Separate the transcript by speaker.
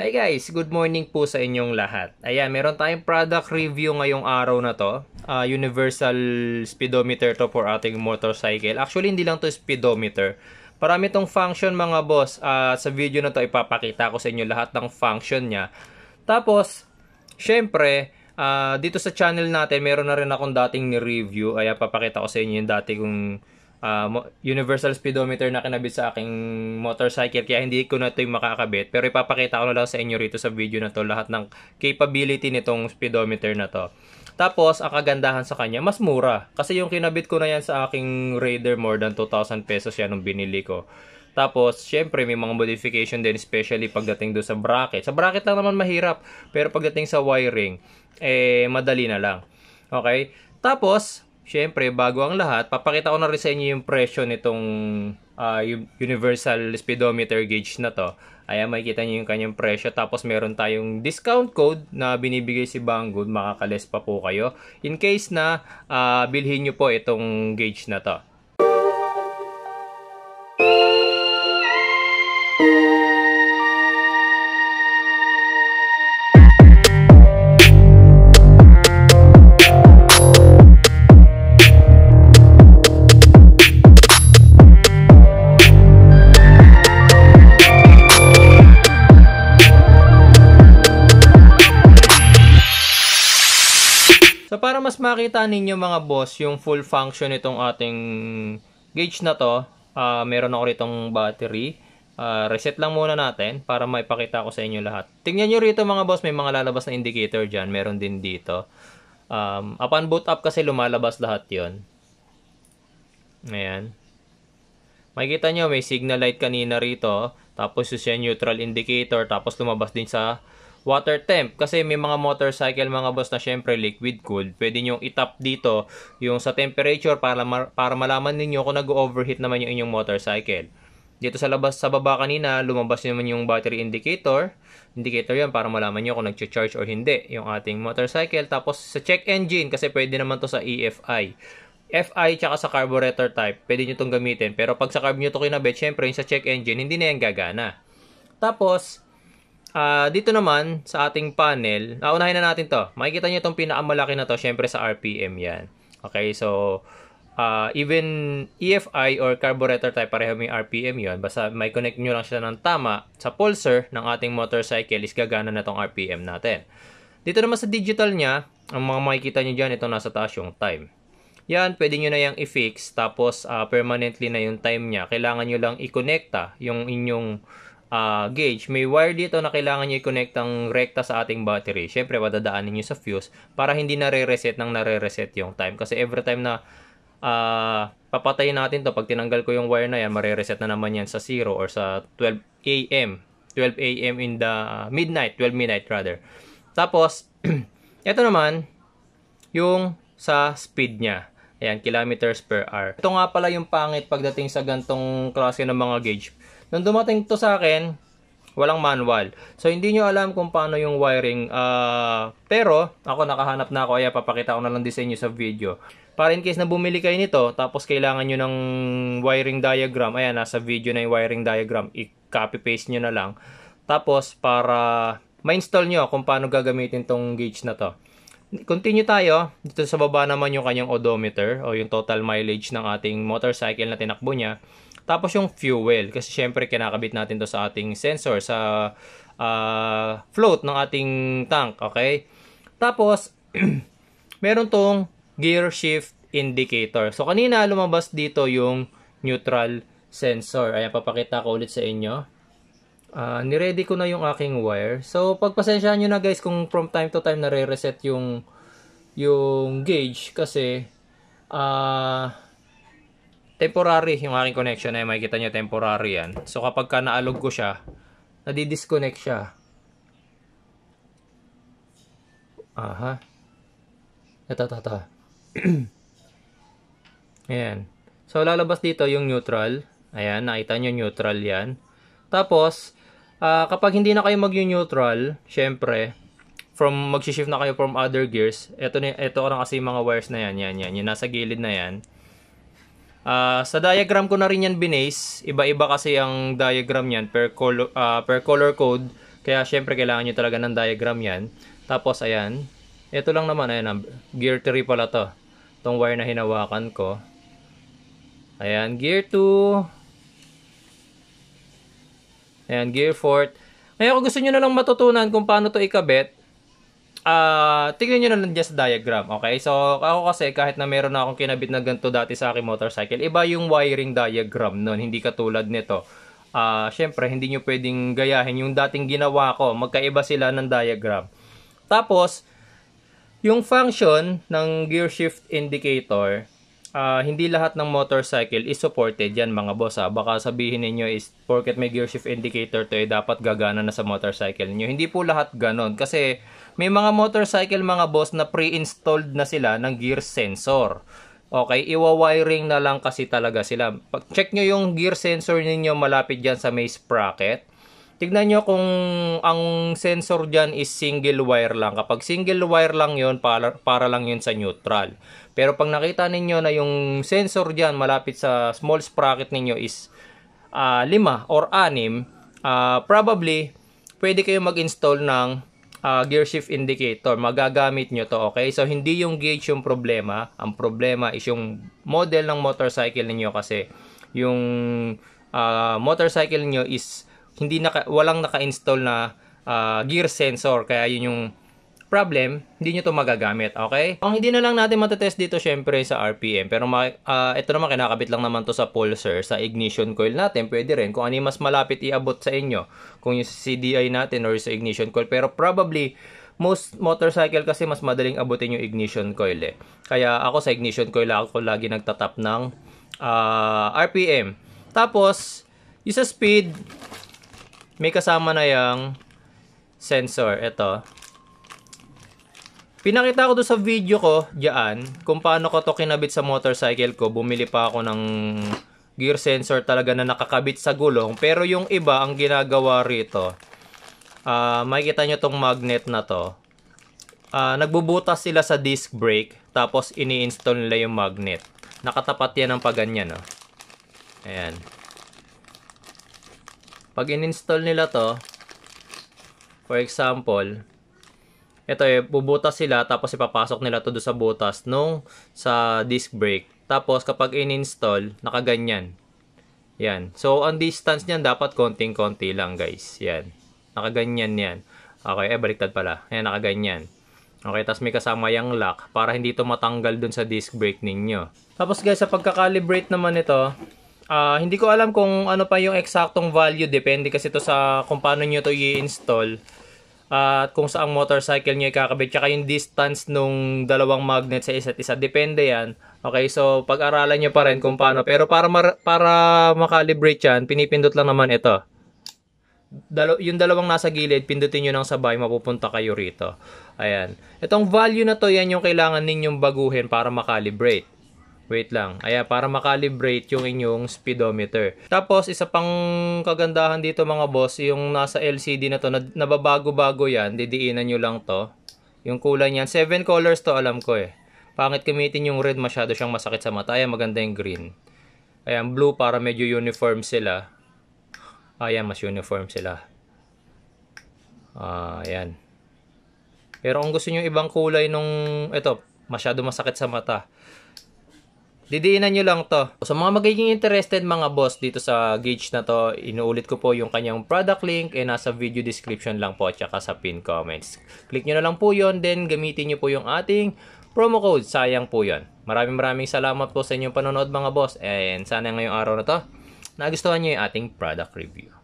Speaker 1: Hi guys, good morning po sa inyong lahat. Ayan, meron tayong product review ngayong araw na to. Uh, universal speedometer to for ating motorcycle. Actually, hindi lang to speedometer. Marami tong function mga boss. Uh, sa video na to ipapakita ko sa inyo lahat ng function niya. Tapos, syempre, uh, dito sa channel natin, meron na rin akong dating ni-review. Kaya papakita ko sa inyo yung dati kong uh, universal speedometer na kinabit sa aking motorcycle kaya hindi ko na ito yung makakabit pero ipapakita ko na lang sa inyo rito sa video na to lahat ng capability nitong speedometer na to tapos ang kagandahan sa kanya mas mura kasi yung kinabit ko na yan sa aking Raider more than 2,000 pesos yan nung binili ko tapos, syempre, may mga modification din, especially pagdating doon sa bracket. Sa bracket lang naman mahirap, pero pagdating sa wiring, eh, madali na lang. Okay? Tapos, syempre, bago ang lahat, papakita ko na rin sa inyo yung presyo nitong uh, universal speedometer gauge na to. Ayan, makikita niyo yung kanyang presyo. Tapos, meron tayong discount code na binibigay si Banggood. Makakales pa po kayo. In case na uh, bilhin nyo po itong gauge na to. makita ninyo mga boss yung full function nitong ating gauge na to. Uh, meron ako ritong battery. Uh, reset lang muna natin para maipakita ko sa inyo lahat. Tingnan nyo rito mga boss, may mga lalabas na indicator dyan. Meron din dito. Um, upon boot up kasi lumalabas lahat yon Ayan. Makikita nyo, may signal light kanina rito. Tapos yung neutral indicator. Tapos lumabas din sa water temp. Kasi may mga motorcycle mga boss na syempre liquid cool Pwede nyo itap dito yung sa temperature para, para malaman ninyo kung nag-overheat naman yung inyong motorcycle. Dito sa labas sa baba kanina, lumabas naman yung battery indicator. Indicator yan para malaman nyo kung nag-charge or hindi yung ating motorcycle. Tapos sa check engine, kasi pwede naman to sa EFI. FI tsaka sa carburetor type, pwede nyo itong gamitin. Pero pag sa carb nyo ito kinabit, syempre yung sa check engine, hindi na yan gagana. Tapos, Uh, dito naman sa ating panel, naunahin na natin to. Makikita nyo itong pinakamalaki na to, syempre sa RPM yan. Okay, so uh, even EFI or carburetor type, pareho may RPM yon Basta may connect nyo lang siya ng tama sa pulser ng ating motorcycle is gagana na tong RPM natin. Dito naman sa digital niya, ang mga makikita nyo dyan, ito nasa taas yung time. Yan, pwede nyo na yung i-fix tapos uh, permanently na yung time niya. Kailangan nyo lang i-connecta yung inyong uh, gauge, may wire dito na kailangan nyo i-connect ang rekta sa ating battery. Siyempre, padadaanin nyo sa fuse para hindi nare-reset ng nare-reset yung time. Kasi every time na uh, papatayin natin to pag tinanggal ko yung wire na yan, mare-reset na naman yan sa 0 or sa 12 a.m. 12 a.m. in the midnight, 12 midnight rather. Tapos, ito naman, yung sa speed niya. Ayan, kilometers per hour. Ito nga pala yung pangit pagdating sa gantong klase ng mga gauge Nung dumating to sa akin, walang manual. So, hindi nyo alam kung paano yung wiring. Uh, pero, ako nakahanap na ako. Kaya, papakita ko na lang din sa video. Para in case na bumili kayo nito, tapos kailangan nyo ng wiring diagram. Ayan, nasa video na yung wiring diagram. I-copy-paste nyo na lang. Tapos, para ma-install nyo kung paano gagamitin tong gauge na to. Continue tayo. Dito sa baba naman yung kanyang odometer o yung total mileage ng ating motorcycle na tinakbo niya. Tapos yung fuel, kasi syempre kinakabit natin to sa ating sensor, sa uh, float ng ating tank, okay? Tapos, meron tong gear shift indicator. So, kanina lumabas dito yung neutral sensor. Ayan, papakita ko ulit sa inyo. Uh, ah, niready ko na yung aking wire. So, pagpasensyahan nyo na guys kung from time to time nare-reset yung, yung gauge kasi ah... Uh, temporary yung aking connection ay makikita nyo temporary yan so kapag ka naalog ko siya nadidisconnect siya aha ito ito ito ayan so lalabas dito yung neutral ayan nakita nyo neutral yan tapos uh, kapag hindi na kayo mag neutral syempre from magshi-shift na kayo from other gears ito, ito lang kasi yung mga wires na yan yan yan yung nasa gilid na yan Uh, sa diagram ko na rin yan binase, iba-iba kasi ang diagram yan per color, uh, ah, per color code. Kaya syempre kailangan nyo talaga ng diagram yan. Tapos ayan, ito lang naman, ayan, ah, gear 3 pala to. Itong wire na hinawakan ko. Ayan, gear 2. Ayan, gear 4. Ngayon, kung gusto nyo na lang matutunan kung paano to ikabit, uh, tingnan nyo na nandiyan sa diagram, okay? So, ako kasi kahit na meron na akong kinabit na ganito dati sa aking motorcycle, iba yung wiring diagram nun, hindi katulad nito. Uh, ah, Siyempre, hindi nyo pwedeng gayahin yung dating ginawa ko. Magkaiba sila ng diagram. Tapos, yung function ng gear shift indicator, uh, hindi lahat ng motorcycle is supported yan mga boss ha. Ah. Baka sabihin niyo is porket may gear shift indicator to eh dapat gagana na sa motorcycle niyo. Hindi po lahat ganon kasi may mga motorcycle mga boss na pre-installed na sila ng gear sensor. Okay, iwa-wiring na lang kasi talaga sila. Pag check nyo yung gear sensor ninyo malapit dyan sa may sprocket. Tignan nyo kung ang sensor dyan is single wire lang. Kapag single wire lang yon para, para lang yon sa neutral. Pero pag nakita ninyo na yung sensor dyan malapit sa small sprocket ninyo is 5 uh, ah, lima or 6, uh, ah, probably pwede kayo mag-install ng uh, gear shift indicator. Magagamit nyo to, okay? So, hindi yung gauge yung problema. Ang problema is yung model ng motorcycle niyo kasi yung uh, motorcycle niyo is hindi naka, walang naka-install na uh, gear sensor kaya yun yung problem, hindi nyo to magagamit, okay? Ang hindi na lang natin matetest dito syempre sa RPM, pero uh, ah, ito naman kinakabit lang naman to sa pulser, sa ignition coil natin, pwede rin kung ano mas malapit iabot sa inyo, kung yung CDI natin or sa ignition coil, pero probably most motorcycle kasi mas madaling abutin yung ignition coil eh. Kaya ako sa ignition coil ako lagi nagtatap ng uh, ah, RPM. Tapos, yung sa speed, may kasama na yung sensor. Ito. Pinakita ko do sa video ko diyan kung paano ko to kinabit sa motorcycle ko. Bumili pa ako ng gear sensor talaga na nakakabit sa gulong. Pero yung iba ang ginagawa rito. Uh, makikita nyo tong magnet na to. Uh, nagbubutas sila sa disc brake tapos ini-install nila yung magnet. Nakatapat yan ng paganyan. No? Oh. Ayan. Pag in-install nila to, for example, ito eh, bubutas sila tapos ipapasok nila to do sa butas nung sa disc brake. Tapos kapag in-install, nakaganyan. Yan. So, ang distance niyan dapat konting-konti lang guys. Yan. Nakaganyan yan. Okay, eh baliktad pala. Yan, nakaganyan. Okay, tapos may kasama yung lock para hindi to matanggal dun sa disc brake ninyo. Tapos guys, sa pagka-calibrate naman ito, Uh, hindi ko alam kung ano pa yung eksaktong value. Depende kasi to sa kung paano nyo to i-install. Uh, at kung saang motorcycle nyo ikakabit. Tsaka yung distance nung dalawang magnet sa isa't isa. Depende yan. Okay, so pag-aralan nyo pa rin kung paano. Pero para, mar- para makalibrate yan, pinipindot lang naman ito dalo, yung dalawang nasa gilid, pindutin nyo nang sabay, mapupunta kayo rito. Ayan. Itong value na to, yan yung kailangan ninyong baguhin para makalibrate. Wait lang. Kaya para makalibrate yung inyong speedometer. Tapos, isa pang kagandahan dito mga boss, yung nasa LCD na to, nababago-bago yan. Didiinan nyo lang to. Yung kulay niyan. Seven colors to alam ko eh. Pangit gamitin yung red, masyado siyang masakit sa mata. Ayan, maganda yung green. Ayan, blue para medyo uniform sila. Ayan, mas uniform sila. Ayan. Pero kung gusto nyo ibang kulay nung, ito, masyado masakit sa mata Didiinan nyo lang to. Sa mga magiging interested mga boss dito sa gauge na to, inuulit ko po yung kanyang product link eh nasa video description lang po at sa pin comments. Click nyo na lang po yon then gamitin nyo po yung ating promo code. Sayang po yon. Maraming maraming salamat po sa inyong panonood mga boss and sana ngayong araw na to nagustuhan nyo yung ating product review.